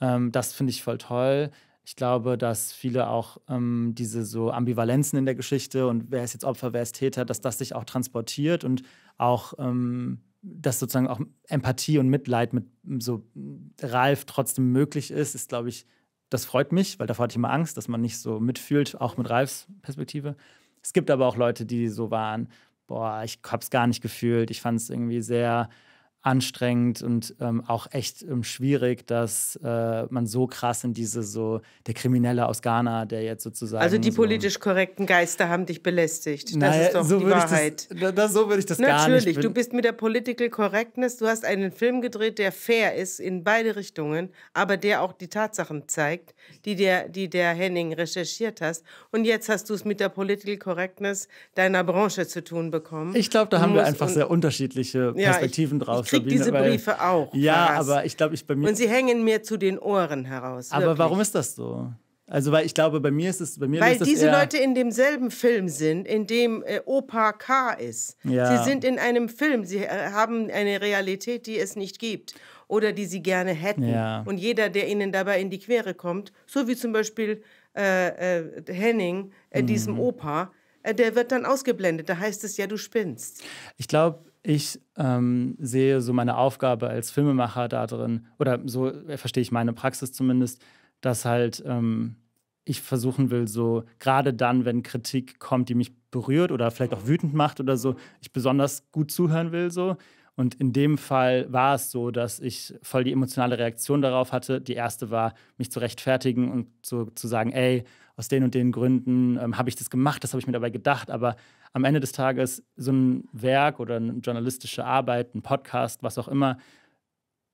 Ähm, das finde ich voll toll. Ich glaube, dass viele auch ähm, diese so Ambivalenzen in der Geschichte und wer ist jetzt Opfer, wer ist Täter, dass das sich auch transportiert und auch ähm, dass sozusagen auch Empathie und Mitleid mit so Ralf trotzdem möglich ist, ist, glaube ich, das freut mich, weil davor hatte ich immer Angst, dass man nicht so mitfühlt, auch mit Ralfs Perspektive. Es gibt aber auch Leute, die so waren, boah, ich hab's gar nicht gefühlt, ich fand es irgendwie sehr anstrengend und ähm, auch echt ähm, schwierig, dass äh, man so krass in diese so der Kriminelle aus Ghana, der jetzt sozusagen also die so, politisch korrekten Geister haben dich belästigt. Naja, das ist doch so die Wahrheit. Das, das, so würde ich das Natürlich, gar nicht. Natürlich, du bist mit der Political Correctness. Du hast einen Film gedreht, der fair ist in beide Richtungen, aber der auch die Tatsachen zeigt, die der, die der Henning recherchiert hast. Und jetzt hast du es mit der Political Correctness deiner Branche zu tun bekommen. Ich glaube, da haben wir einfach sehr unterschiedliche Perspektiven ja, ich, drauf. Ich kriege diese weil, Briefe auch. Ja, Faras. aber ich glaube, ich bei mir. Und sie hängen mir zu den Ohren heraus. Aber wirklich. warum ist das so? Also, weil ich glaube, bei mir ist es. Bei mir weil diese Leute in demselben Film sind, in dem äh, Opa K. ist. Ja. Sie sind in einem Film, sie äh, haben eine Realität, die es nicht gibt oder die sie gerne hätten. Ja. Und jeder, der ihnen dabei in die Quere kommt, so wie zum Beispiel äh, äh Henning, äh, mhm. diesem Opa, äh, der wird dann ausgeblendet. Da heißt es ja, du spinnst. Ich glaube, ich ähm, sehe so meine Aufgabe als Filmemacher darin, oder so äh, verstehe ich meine Praxis zumindest, dass halt ähm, ich versuchen will, so gerade dann, wenn Kritik kommt, die mich berührt oder vielleicht auch wütend macht oder so, ich besonders gut zuhören will so. Und in dem Fall war es so, dass ich voll die emotionale Reaktion darauf hatte. Die erste war, mich zu rechtfertigen und so zu sagen, ey, aus den und den Gründen ähm, habe ich das gemacht, das habe ich mir dabei gedacht, aber am Ende des Tages so ein Werk oder eine journalistische Arbeit, ein Podcast, was auch immer,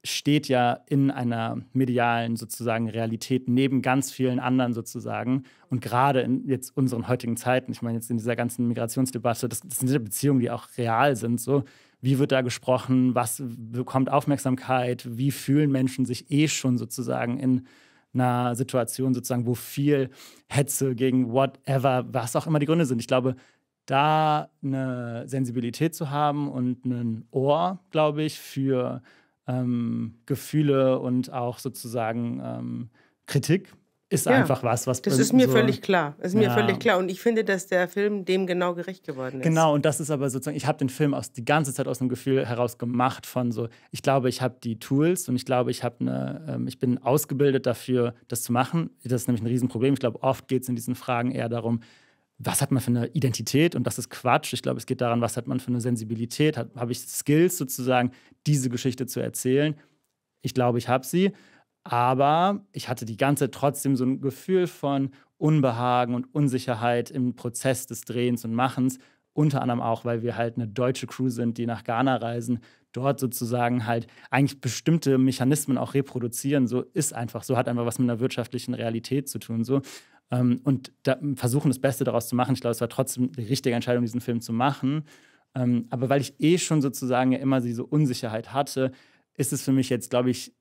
steht ja in einer medialen sozusagen Realität neben ganz vielen anderen sozusagen. Und gerade in jetzt unseren heutigen Zeiten, ich meine jetzt in dieser ganzen Migrationsdebatte, das, das sind ja Beziehungen, die auch real sind. So, wie wird da gesprochen? Was bekommt Aufmerksamkeit? Wie fühlen Menschen sich eh schon sozusagen in einer Situation sozusagen, wo viel Hetze gegen whatever, was auch immer die Gründe sind. Ich glaube, da eine Sensibilität zu haben und ein Ohr, glaube ich, für ähm, Gefühle und auch sozusagen ähm, Kritik ist ja, einfach was, was Das ist mir so, völlig klar. Das ist ja. mir völlig klar. Und ich finde, dass der Film dem genau gerecht geworden ist. Genau, und das ist aber sozusagen, ich habe den Film aus, die ganze Zeit aus einem Gefühl heraus gemacht von so, ich glaube, ich habe die Tools und ich glaube, ich habe eine, ähm, ich bin ausgebildet dafür, das zu machen. Das ist nämlich ein Riesenproblem. Ich glaube, oft geht es in diesen Fragen eher darum, was hat man für eine Identität und das ist Quatsch. Ich glaube, es geht daran, was hat man für eine Sensibilität, hat, habe ich Skills sozusagen, diese Geschichte zu erzählen. Ich glaube, ich habe sie, aber ich hatte die ganze trotzdem so ein Gefühl von Unbehagen und Unsicherheit im Prozess des Drehens und Machens, unter anderem auch, weil wir halt eine deutsche Crew sind, die nach Ghana reisen, dort sozusagen halt eigentlich bestimmte Mechanismen auch reproduzieren. So ist einfach, so hat einfach was mit einer wirtschaftlichen Realität zu tun. So. Ähm, und da, versuchen, das Beste daraus zu machen. Ich glaube, es war trotzdem die richtige Entscheidung, diesen Film zu machen. Ähm, aber weil ich eh schon sozusagen ja immer diese Unsicherheit hatte, ist es für mich jetzt, glaube ich,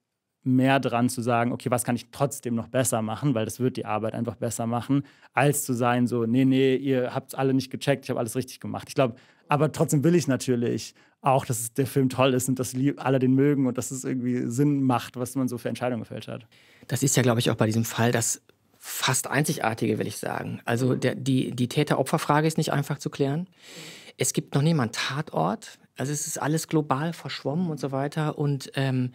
mehr dran zu sagen, okay, was kann ich trotzdem noch besser machen, weil das wird die Arbeit einfach besser machen, als zu sein so, nee, nee, ihr habt es alle nicht gecheckt, ich habe alles richtig gemacht. Ich glaube, aber trotzdem will ich natürlich auch, dass der Film toll ist und dass alle den mögen und dass es irgendwie Sinn macht, was man so für Entscheidungen gefällt hat. Das ist ja, glaube ich, auch bei diesem Fall, dass fast einzigartige, will ich sagen. Also der, die, die Täter-Opfer-Frage ist nicht einfach zu klären. Es gibt noch niemanden Tatort. Also es ist alles global verschwommen und so weiter. Und ähm,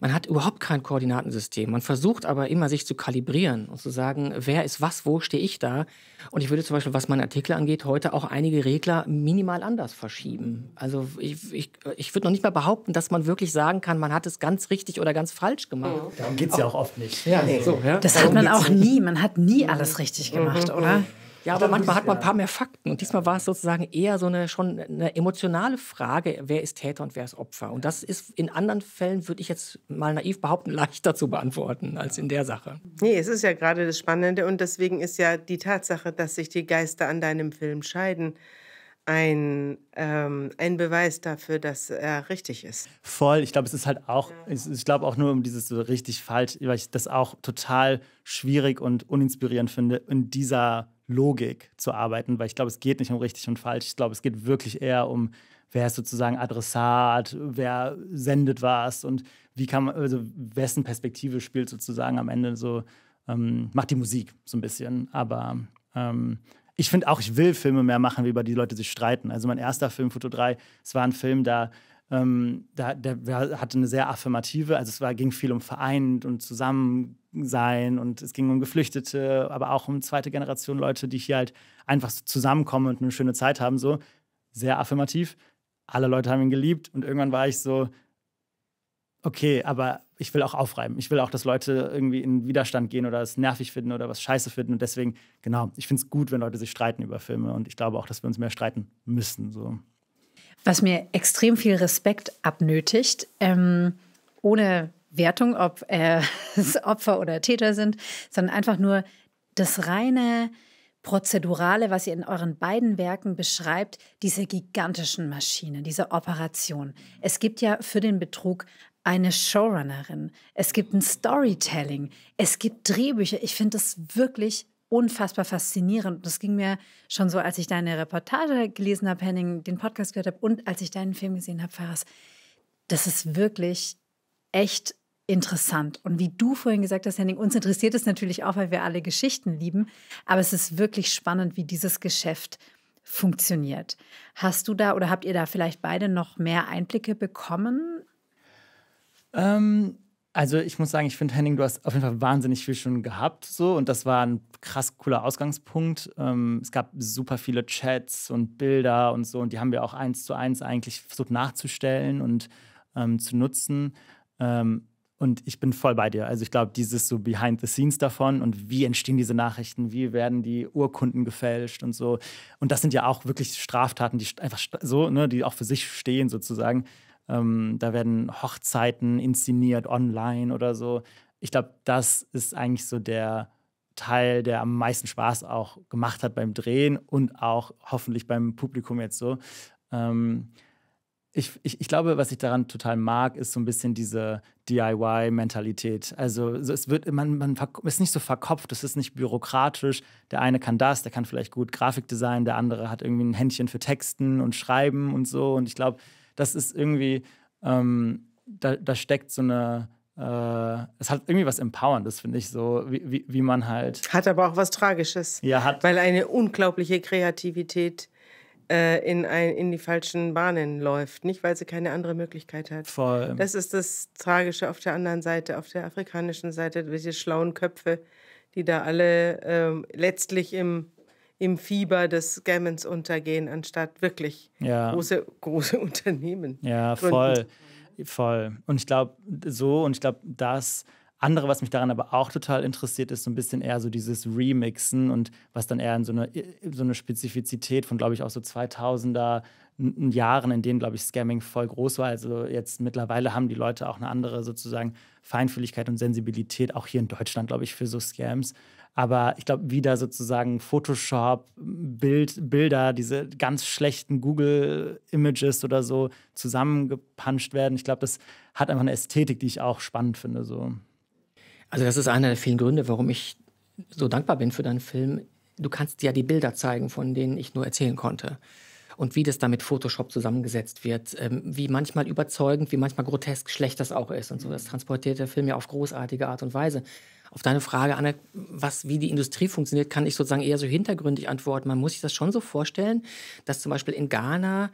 man hat überhaupt kein Koordinatensystem. Man versucht aber immer, sich zu kalibrieren und zu sagen, wer ist was, wo stehe ich da. Und ich würde zum Beispiel, was meine Artikel angeht, heute auch einige Regler minimal anders verschieben. Also ich, ich, ich würde noch nicht mal behaupten, dass man wirklich sagen kann, man hat es ganz richtig oder ganz falsch gemacht. Darum geht es ja auch oft nicht. Ja, nee. Also so, ja? Das Darum hat man auch nie. Man hat nie alles richtig gemacht, mhm. oder? Ja, aber manchmal hat man ein paar mehr Fakten. Und diesmal war es sozusagen eher so eine schon eine emotionale Frage, wer ist Täter und wer ist Opfer. Und das ist in anderen Fällen, würde ich jetzt mal naiv behaupten, leichter zu beantworten als in der Sache. Nee, es ist ja gerade das Spannende. Und deswegen ist ja die Tatsache, dass sich die Geister an deinem Film scheiden, ein, ähm, ein Beweis dafür, dass er richtig ist. Voll. Ich glaube, es ist halt auch, ich, ich glaube auch nur um dieses so richtig falsch, weil ich das auch total schwierig und uninspirierend finde, in dieser Logik zu arbeiten, weil ich glaube, es geht nicht um richtig und falsch. Ich glaube, es geht wirklich eher um, wer ist sozusagen Adressat, wer sendet was und wie kann man, also wessen Perspektive spielt sozusagen am Ende so, ähm, macht die Musik so ein bisschen. Aber ähm, ich finde auch, ich will Filme mehr machen, wie über die Leute sich streiten. Also mein erster Film, Foto 3, es war ein Film, da ähm, da, der hatte eine sehr affirmative, also es war, ging viel um vereint und Zusammensein und es ging um Geflüchtete, aber auch um zweite Generation Leute, die hier halt einfach zusammenkommen und eine schöne Zeit haben, so sehr affirmativ. Alle Leute haben ihn geliebt und irgendwann war ich so, okay, aber ich will auch aufreiben. Ich will auch, dass Leute irgendwie in Widerstand gehen oder es nervig finden oder was scheiße finden. Und deswegen, genau, ich finde es gut, wenn Leute sich streiten über Filme und ich glaube auch, dass wir uns mehr streiten müssen. So was mir extrem viel Respekt abnötigt, ähm, ohne Wertung, ob äh, es Opfer oder Täter sind, sondern einfach nur das reine Prozedurale, was ihr in euren beiden Werken beschreibt, diese gigantischen Maschinen, diese Operation. Es gibt ja für den Betrug eine Showrunnerin, es gibt ein Storytelling, es gibt Drehbücher. Ich finde das wirklich unfassbar faszinierend. das ging mir schon so, als ich deine Reportage gelesen habe, Henning, den Podcast gehört habe und als ich deinen Film gesehen habe, Faras. Das ist wirklich echt interessant. Und wie du vorhin gesagt hast, Henning, uns interessiert es natürlich auch, weil wir alle Geschichten lieben. Aber es ist wirklich spannend, wie dieses Geschäft funktioniert. Hast du da oder habt ihr da vielleicht beide noch mehr Einblicke bekommen? Ähm, also ich muss sagen, ich finde, Henning, du hast auf jeden Fall wahnsinnig viel schon gehabt so und das war ein krass cooler Ausgangspunkt. Ähm, es gab super viele Chats und Bilder und so und die haben wir auch eins zu eins eigentlich versucht nachzustellen und ähm, zu nutzen. Ähm, und ich bin voll bei dir. Also ich glaube, dieses so Behind the Scenes davon und wie entstehen diese Nachrichten, wie werden die Urkunden gefälscht und so. Und das sind ja auch wirklich Straftaten, die einfach so, ne, die auch für sich stehen sozusagen. Ähm, da werden Hochzeiten inszeniert online oder so. Ich glaube, das ist eigentlich so der Teil, der am meisten Spaß auch gemacht hat beim Drehen und auch hoffentlich beim Publikum jetzt so. Ähm, ich, ich, ich, glaube, was ich daran total mag, ist so ein bisschen diese DIY-Mentalität. Also es wird, man, man ist nicht so verkopft, es ist nicht bürokratisch. Der eine kann das, der kann vielleicht gut Grafikdesign, der andere hat irgendwie ein Händchen für Texten und Schreiben und so. Und ich glaube, das ist irgendwie, ähm, da, da steckt so eine, äh, es hat irgendwie was Empowerndes, finde ich, so wie, wie, wie, man halt. Hat aber auch was Tragisches. Ja, hat. Weil eine unglaubliche Kreativität äh, in, ein, in die falschen Bahnen läuft, nicht weil sie keine andere Möglichkeit hat. Voll. Das ist das Tragische auf der anderen Seite, auf der afrikanischen Seite, diese schlauen Köpfe, die da alle ähm, letztlich im im Fieber des Scammens untergehen, anstatt wirklich ja. große, große Unternehmen. Ja, voll. Voll. Und ich glaube, so, und ich glaube, das andere, was mich daran aber auch total interessiert, ist so ein bisschen eher so dieses Remixen und was dann eher in so eine, so eine Spezifizität von, glaube ich, auch so 2000er Jahren, in denen, glaube ich, Scamming voll groß war. Also jetzt mittlerweile haben die Leute auch eine andere sozusagen Feinfühligkeit und Sensibilität, auch hier in Deutschland, glaube ich, für so Scams. Aber ich glaube, wieder sozusagen Photoshop, Bild, Bilder, diese ganz schlechten Google-Images oder so zusammengepanscht werden. Ich glaube, das hat einfach eine Ästhetik, die ich auch spannend finde. So. Also, das ist einer der vielen Gründe, warum ich so dankbar bin für deinen Film. Du kannst ja die Bilder zeigen, von denen ich nur erzählen konnte und wie das da mit Photoshop zusammengesetzt wird, ähm, wie manchmal überzeugend, wie manchmal grotesk schlecht das auch ist und so. Das transportiert der Film ja auf großartige Art und Weise auf deine Frage, Anne, was, wie die Industrie funktioniert, kann ich sozusagen eher so hintergründig antworten. Man muss sich das schon so vorstellen, dass zum Beispiel in Ghana,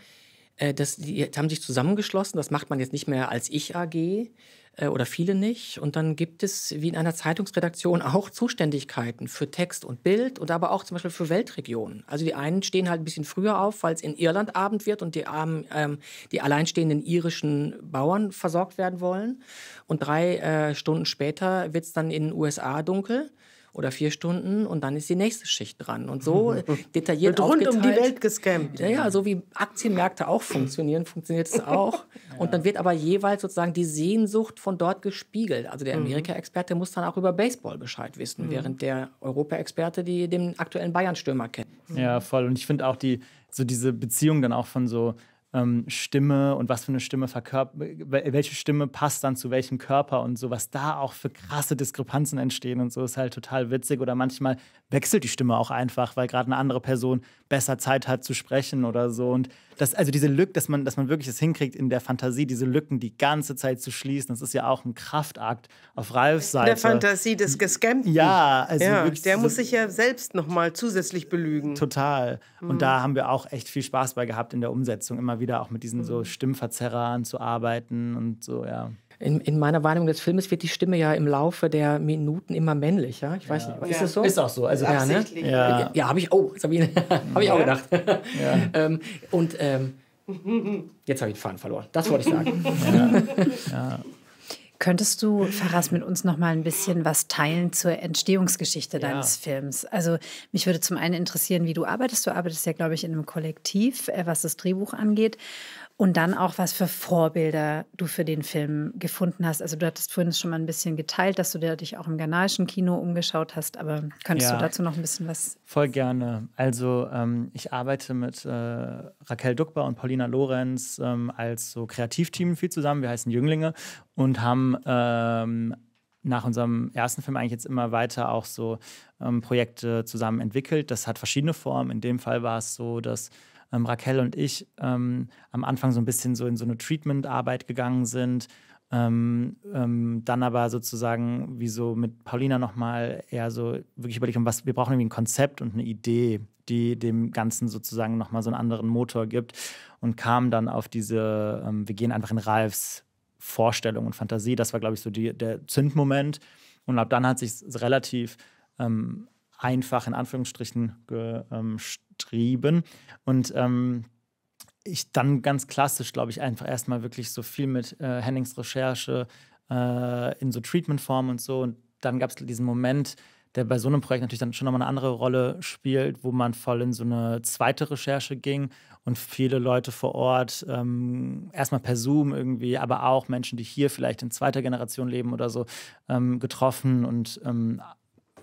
äh, das, die haben sich zusammengeschlossen, das macht man jetzt nicht mehr als Ich AG, äh, oder viele nicht. Und dann gibt es, wie in einer Zeitungsredaktion, auch Zuständigkeiten für Text und Bild und aber auch zum Beispiel für Weltregionen. Also die einen stehen halt ein bisschen früher auf, weil es in Irland Abend wird und die, ähm, die alleinstehenden irischen Bauern versorgt werden wollen. Und drei äh, Stunden später wird es dann in den USA dunkel oder vier Stunden und dann ist die nächste Schicht dran. Und so mhm. detailliert Wird rund um die Welt gescampt. Ja, ja, so wie Aktienmärkte auch funktionieren, funktioniert es auch. Und dann wird aber jeweils sozusagen die Sehnsucht von dort gespiegelt. Also der mhm. Amerika-Experte muss dann auch über Baseball Bescheid wissen, mhm. während der Europa-Experte den aktuellen Bayern-Stürmer kennt. Ja, voll. Und ich finde auch die so diese Beziehung dann auch von so ähm, Stimme und was für eine Stimme verkörpert, welche Stimme passt dann zu welchem Körper und so, was da auch für krasse Diskrepanzen entstehen und so ist halt total witzig. Oder manchmal wechselt die Stimme auch einfach, weil gerade eine andere Person besser Zeit hat zu sprechen oder so. Und das, also diese Lücken, dass man, dass man wirklich das hinkriegt in der Fantasie, diese Lücken die ganze Zeit zu schließen, das ist ja auch ein Kraftakt auf Ralfs Seite. In der Fantasie des Gescampten. Ja, also ja, wirklich. Der so muss sich ja selbst nochmal zusätzlich belügen. Total. Mhm. Und da haben wir auch echt viel Spaß bei gehabt in der Umsetzung, immer wieder auch mit diesen so mhm. Stimmverzerrern zu arbeiten und so, ja in, in meiner Wahrnehmung des Filmes wird die Stimme ja im Laufe der Minuten immer männlicher. Ich weiß ja. nicht, ist ja. das so? Ist auch so. Also ja, ne? ja. ja habe ich, oh, habe ich, auch gedacht. ähm, und ähm, jetzt habe ich den Faden verloren. Das wollte ich sagen. Könntest du, Faras, mit uns noch mal ein bisschen was teilen zur Entstehungsgeschichte deines ja. Films? Also mich würde zum einen interessieren, wie du arbeitest. Du arbeitest ja, glaube ich, in einem Kollektiv, äh, was das Drehbuch angeht. Und dann auch, was für Vorbilder du für den Film gefunden hast. Also du hattest vorhin schon mal ein bisschen geteilt, dass du dich auch im ghanaischen Kino umgeschaut hast, aber könntest ja, du dazu noch ein bisschen was? Voll gerne. Also ähm, ich arbeite mit äh, Raquel Duckbar und Paulina Lorenz ähm, als so Kreativteam viel zusammen. Wir heißen Jünglinge und haben ähm, nach unserem ersten Film eigentlich jetzt immer weiter auch so ähm, Projekte zusammen entwickelt. Das hat verschiedene Formen. In dem Fall war es so, dass ähm, Raquel und ich ähm, am Anfang so ein bisschen so in so eine Treatment-Arbeit gegangen sind, ähm, ähm, dann aber sozusagen, wie so mit Paulina nochmal eher so wirklich überlegt, um was wir brauchen irgendwie ein Konzept und eine Idee, die dem Ganzen sozusagen nochmal so einen anderen Motor gibt und kam dann auf diese, ähm, wir gehen einfach in Ralfs Vorstellung und Fantasie. Das war, glaube ich, so die, der Zündmoment. Und ab dann hat sich relativ ähm, einfach in Anführungsstrichen gestrieben. Ähm, und ähm, ich dann ganz klassisch, glaube ich, einfach erstmal wirklich so viel mit äh, Hennings Recherche äh, in so Treatment-Form und so. Und dann gab es diesen Moment, der bei so einem Projekt natürlich dann schon nochmal eine andere Rolle spielt, wo man voll in so eine zweite Recherche ging und viele Leute vor Ort, ähm, erstmal per Zoom irgendwie, aber auch Menschen, die hier vielleicht in zweiter Generation leben oder so, ähm, getroffen und ähm,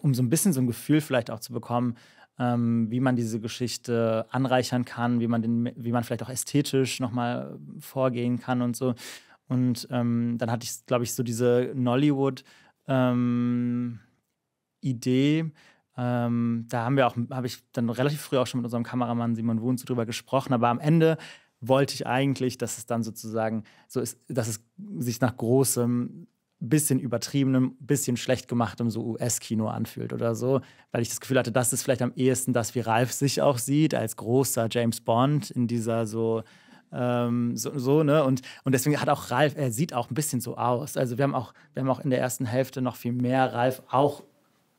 um so ein bisschen so ein Gefühl vielleicht auch zu bekommen, ähm, wie man diese Geschichte anreichern kann, wie man, den, wie man vielleicht auch ästhetisch nochmal vorgehen kann und so. Und ähm, dann hatte ich, glaube ich, so diese Nollywood-Idee. Ähm, ähm, da haben wir auch, habe ich dann relativ früh auch schon mit unserem Kameramann Simon Wunz drüber gesprochen, aber am Ende wollte ich eigentlich, dass es dann sozusagen so ist, dass es sich nach großem bisschen übertriebenem, bisschen schlecht gemachtem so US-Kino anfühlt oder so, weil ich das Gefühl hatte, das ist vielleicht am ehesten das, wie Ralf sich auch sieht, als großer James Bond in dieser so ähm, so, so, ne? Und, und deswegen hat auch Ralf, er sieht auch ein bisschen so aus. Also wir haben auch, wir haben auch in der ersten Hälfte noch viel mehr Ralf auch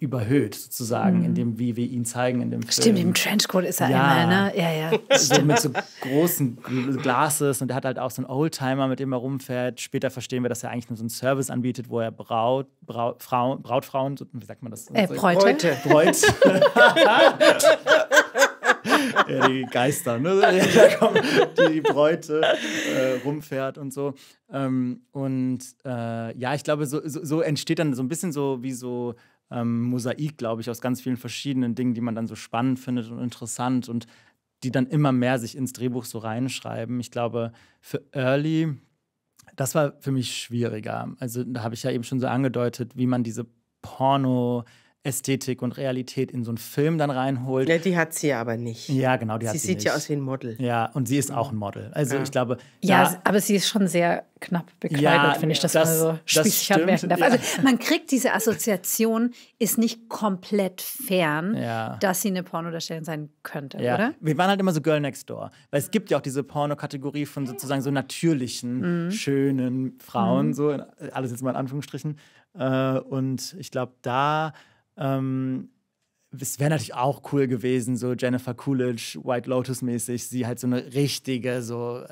überhöht, sozusagen, mhm. in dem, wie wir ihn zeigen in dem Film. Stimmt, im Trenchcoat ist er ja. einmal, ne? Ja, ja. So mit so großen Glases und er hat halt auch so einen Oldtimer, mit dem er rumfährt. Später verstehen wir, dass er eigentlich nur so einen Service anbietet, wo er Braut, Braut, Frau, Brautfrauen, wie sagt man das? Äh, Bräute. Bräute. Bräute. ja, die Geister, ne? die, die Bräute äh, rumfährt und so. Ähm, und äh, ja, ich glaube, so, so, so entsteht dann so ein bisschen so wie so ähm, Mosaik, glaube ich, aus ganz vielen verschiedenen Dingen, die man dann so spannend findet und interessant und die dann immer mehr sich ins Drehbuch so reinschreiben. Ich glaube, für Early, das war für mich schwieriger. Also da habe ich ja eben schon so angedeutet, wie man diese Porno- Ästhetik und Realität in so einen Film dann reinholt. Ja, die hat sie aber nicht. Ja, genau, die sie hat sie sieht nicht. ja aus wie ein Model. Ja, und sie ist auch ein Model. Also ja. ich glaube. Ja, aber sie ist schon sehr knapp bekleidet, ja, finde ich, dass das, man so spießig anmerken darf. Also man kriegt diese Assoziation, ist nicht komplett fern, ja. dass sie eine Pornodarstellerin sein könnte, ja. oder? Wir waren halt immer so Girl Next Door, weil es gibt ja auch diese Porno-Kategorie von sozusagen so natürlichen, mhm. schönen Frauen, mhm. so alles jetzt mal in Anführungsstrichen. Äh, und ich glaube, da ähm, es wäre natürlich auch cool gewesen, so Jennifer Coolidge, White Lotus mäßig, sie halt so eine richtige, so,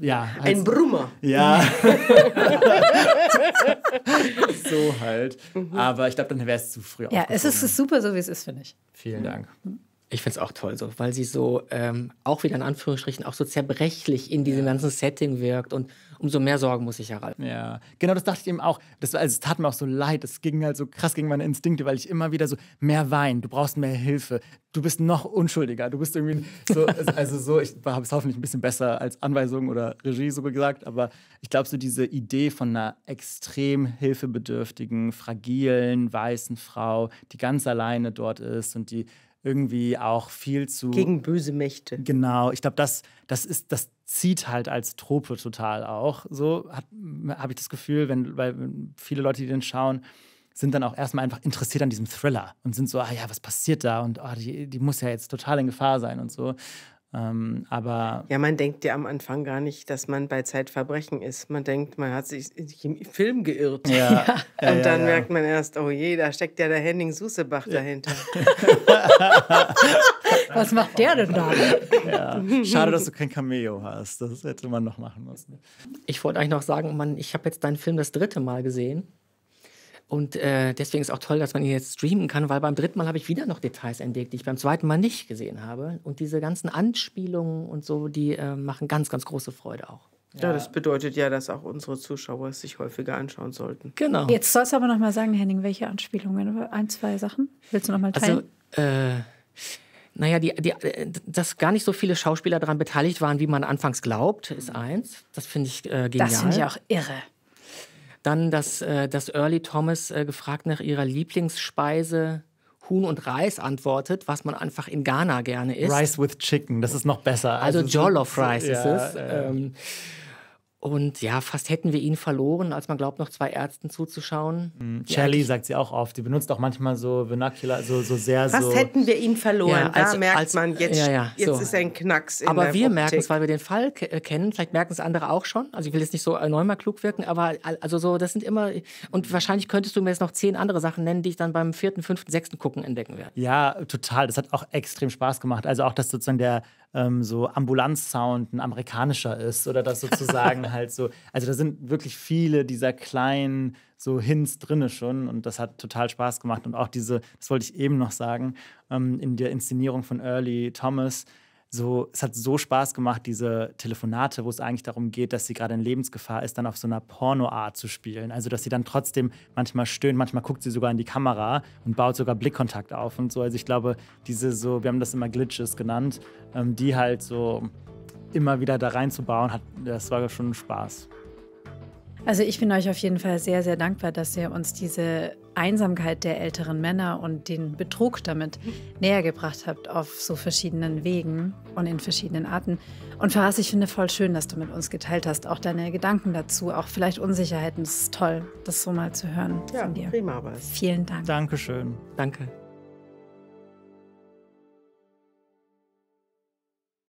äh, ja. Halt, Ein Brummer. Ja. so halt. Mhm. Aber ich glaube, dann wäre es zu früh. Ja, es ist super, so wie es ist, finde ich. Vielen Dank. Ich finde es auch toll, so, weil sie so ähm, auch wieder in Anführungsstrichen auch so zerbrechlich in diesem ganzen Setting wirkt und, umso mehr Sorgen muss ich ja Ralf. Ja, genau, das dachte ich eben auch. Das, also, es tat mir auch so leid. Es ging halt so krass gegen meine Instinkte, weil ich immer wieder so mehr Wein, du brauchst mehr Hilfe, du bist noch unschuldiger, du bist irgendwie so, also, also so, ich habe es hoffentlich ein bisschen besser als Anweisung oder Regie so gesagt, aber ich glaube, so diese Idee von einer extrem hilfebedürftigen, fragilen, weißen Frau, die ganz alleine dort ist und die irgendwie auch viel zu. Gegen böse Mächte. Genau, ich glaube, das, das ist, das zieht halt als Trope total auch. So habe ich das Gefühl, wenn, weil viele Leute, die den schauen, sind dann auch erstmal einfach interessiert an diesem Thriller und sind so, ah ja, was passiert da? Und oh, die, die muss ja jetzt total in Gefahr sein und so. Ähm, aber ja, man denkt ja am Anfang gar nicht, dass man bei Zeitverbrechen ist. Man denkt, man hat sich im Film geirrt. Ja. ja. ja Und dann ja, merkt man erst, oh je, da steckt ja der Henning Susebach dahinter. Was macht der denn da? Schade, dass du kein Cameo hast. Das hätte man noch machen müssen. Ich wollte eigentlich noch sagen, man, ich habe jetzt deinen Film das dritte Mal gesehen. Und äh, deswegen ist auch toll, dass man ihn jetzt streamen kann, weil beim dritten Mal habe ich wieder noch Details entdeckt, die ich beim zweiten Mal nicht gesehen habe. Und diese ganzen Anspielungen und so, die äh, machen ganz, ganz große Freude auch. Ja. ja, das bedeutet ja, dass auch unsere Zuschauer es sich häufiger anschauen sollten. Genau. Jetzt sollst du aber noch mal sagen, Henning, welche Anspielungen? Ein, zwei Sachen? Willst du noch mal teilen? Also, äh, naja, die, die, äh, dass gar nicht so viele Schauspieler daran beteiligt waren, wie man anfangs glaubt, ist eins. Das finde ich äh, genial. Das finde ich auch irre. Dann, dass, äh, Early Thomas äh, gefragt nach ihrer Lieblingsspeise Huhn und Reis antwortet, was man einfach in Ghana gerne isst. Rice with Chicken, das ist noch besser. Also, also Jollof Rice ja, ist es. Ähm, und ja, fast hätten wir ihn verloren, als man glaubt, noch zwei Ärzten zuzuschauen. Mhm. Shelley sagt sie auch oft. Die benutzt auch manchmal so Vernacular, so, so sehr fast so. Fast hätten wir ihn verloren. Ja, als, da merkt als, man, jetzt, ja, ja, jetzt so. ist ein Knacks. In aber wir merken es, weil wir den Fall äh, kennen. Vielleicht merken es andere auch schon. Also ich will jetzt nicht so äh, neunmal klug wirken, aber also so, das sind immer. Und wahrscheinlich könntest du mir jetzt noch zehn andere Sachen nennen, die ich dann beim vierten, fünften, sechsten Gucken entdecken werde. Ja, total. Das hat auch extrem Spaß gemacht. Also auch, dass sozusagen der ähm, so Ambulanzsound ein amerikanischer ist oder das sozusagen halt so, also da sind wirklich viele dieser kleinen so Hints drinne schon und das hat total Spaß gemacht und auch diese, das wollte ich eben noch sagen, ähm, in der Inszenierung von Early Thomas, so, es hat so Spaß gemacht, diese Telefonate, wo es eigentlich darum geht, dass sie gerade in Lebensgefahr ist, dann auf so einer Pornoart zu spielen. Also, dass sie dann trotzdem manchmal stöhnt, manchmal guckt sie sogar in die Kamera und baut sogar Blickkontakt auf und so. Also, ich glaube, diese so, wir haben das immer Glitches genannt, ähm, die halt so immer wieder da reinzubauen, hat, das war schon Spaß. Also ich bin euch auf jeden Fall sehr, sehr dankbar, dass ihr uns diese Einsamkeit der älteren Männer und den Betrug damit näher gebracht habt auf so verschiedenen Wegen und in verschiedenen Arten. Und Faraz, ich finde voll schön, dass du mit uns geteilt hast, auch deine Gedanken dazu, auch vielleicht Unsicherheiten. Es ist toll, das so mal zu hören ja, von dir. Prima, aber Vielen Dank. Dankeschön. Danke.